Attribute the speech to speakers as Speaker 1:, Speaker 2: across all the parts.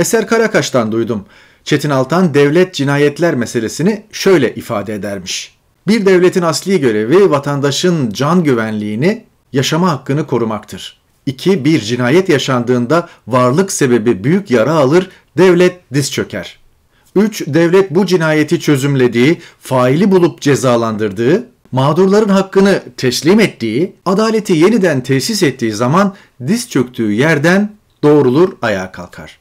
Speaker 1: Eser Karakaş'tan duydum. Çetin Altan devlet cinayetler meselesini şöyle ifade edermiş. Bir devletin asli görevi vatandaşın can güvenliğini, yaşama hakkını korumaktır. 2. Bir cinayet yaşandığında varlık sebebi büyük yara alır, devlet diz çöker. 3. Devlet bu cinayeti çözümlediği, faili bulup cezalandırdığı, mağdurların hakkını teslim ettiği, adaleti yeniden tesis ettiği zaman diz çöktüğü yerden doğrulur ayağa kalkar.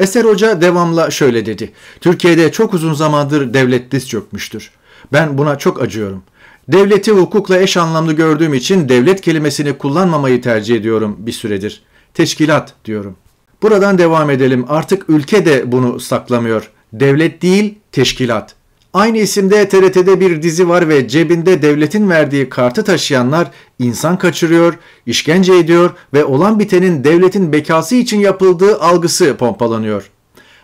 Speaker 1: Eser Hoca devamla şöyle dedi. Türkiye'de çok uzun zamandır devlet diz çökmüştür. Ben buna çok acıyorum. Devleti hukukla eş anlamlı gördüğüm için devlet kelimesini kullanmamayı tercih ediyorum bir süredir. Teşkilat diyorum. Buradan devam edelim. Artık ülke de bunu saklamıyor. Devlet değil, teşkilat. Aynı isimde TRT'de bir dizi var ve cebinde devletin verdiği kartı taşıyanlar insan kaçırıyor, işkence ediyor ve olan bitenin devletin bekası için yapıldığı algısı pompalanıyor.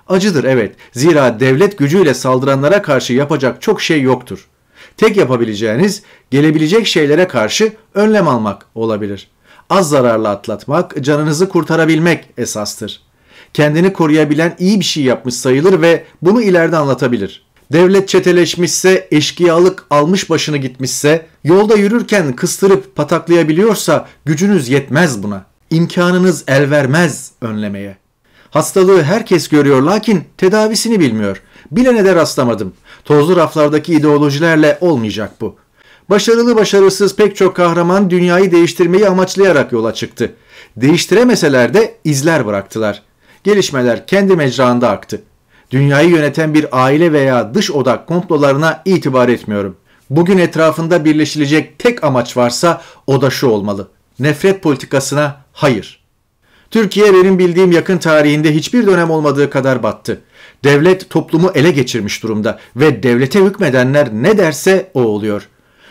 Speaker 1: Acıdır evet. Zira devlet gücüyle saldıranlara karşı yapacak çok şey yoktur. Tek yapabileceğiniz gelebilecek şeylere karşı önlem almak olabilir. Az zararla atlatmak, canınızı kurtarabilmek esastır. Kendini koruyabilen iyi bir şey yapmış sayılır ve bunu ileride anlatabilir.'' Devlet çeteleşmişse, eşkıyalık almış başını gitmişse, yolda yürürken kıstırıp pataklayabiliyorsa gücünüz yetmez buna. İmkanınız el vermez önlemeye. Hastalığı herkes görüyor lakin tedavisini bilmiyor. Bilene de rastlamadım. Tozlu raflardaki ideolojilerle olmayacak bu. Başarılı başarısız pek çok kahraman dünyayı değiştirmeyi amaçlayarak yola çıktı. Değiştiremeseler de izler bıraktılar. Gelişmeler kendi mecraında aktı. Dünyayı yöneten bir aile veya dış odak komplolarına itibar etmiyorum. Bugün etrafında birleşilecek tek amaç varsa o da şu olmalı. Nefret politikasına hayır. Türkiye benim bildiğim yakın tarihinde hiçbir dönem olmadığı kadar battı. Devlet toplumu ele geçirmiş durumda ve devlete hükmedenler ne derse o oluyor.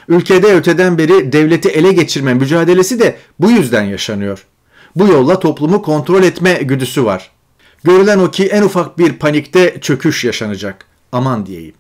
Speaker 1: Ülkede öteden beri devleti ele geçirme mücadelesi de bu yüzden yaşanıyor. Bu yolla toplumu kontrol etme güdüsü var. Görülen o ki en ufak bir panikte çöküş yaşanacak. Aman diyeyim.